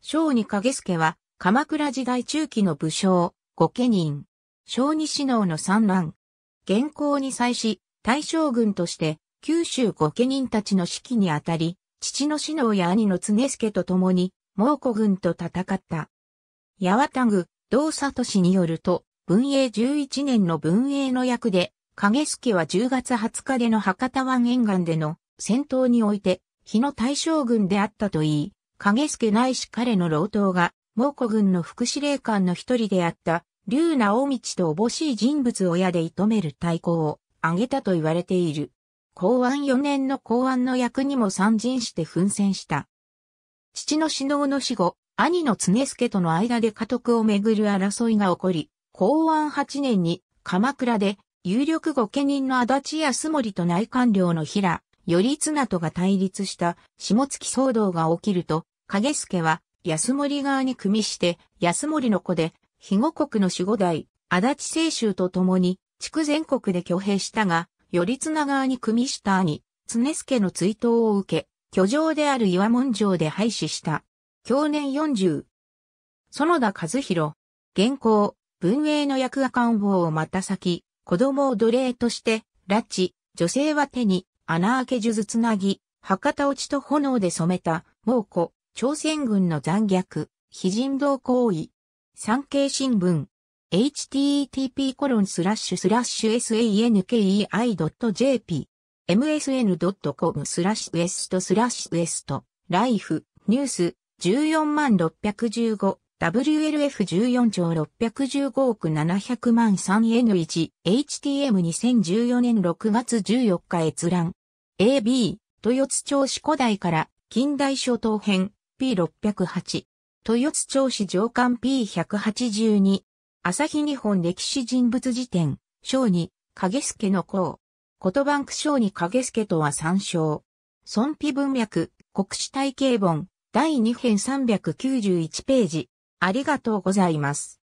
小二影助は、鎌倉時代中期の武将、御家人。小二死能の三男。現行に際し、大将軍として、九州御家人たちの指揮にあたり、父の死能や兄の常助と共に、猛古軍と戦った。八幡具、道里氏によると、文英11年の文英の役で、影助は10月20日での博多湾沿岸での戦闘において、日の大将軍であったといい、影助ないし彼の老頭が、蒙古軍の副司令官の一人であった、竜直道とおぼしい人物を矢で射止める対抗を挙げたと言われている。公安4年の公安の役にも参陣して奮戦した。父の死能の死後、兄の常助との間で家督をめぐる争いが起こり、公安8年に鎌倉で有力御家人の足立康盛と内官僚の平、頼綱とが対立した下月騒動が起きると、影助は安森側に組みして、安森の子で、肥後国の守護代、足立清州と共に、地区全国で挙兵したが、頼綱側に組みした兄、常助の追悼を受け、居城である岩門城で廃止した。享年40。園田和弘。現行、文英の役赤ん坊をまた先、子供を奴隷として、拉致、女性は手に、穴開け数珠つなぎ、博多落ちと炎で染めた、猛虎、朝鮮軍の残虐、非人道行為。産経新聞。http コロンスラッシュスラッシュ sankei.jp msn.com スラッシュウエストスラッシュウエストライフニュース14万615 WLF14 兆615億700万 3N1 HTM2014 年6月14日閲覧 AB 豊津町市古代から近代諸島編 P608、豊津町市上官 P182、朝日日本歴史人物辞典、章に、影助の功。言葉ク章に影助とは参照。尊卑文脈、国史体系本、第2編391ページ。ありがとうございます。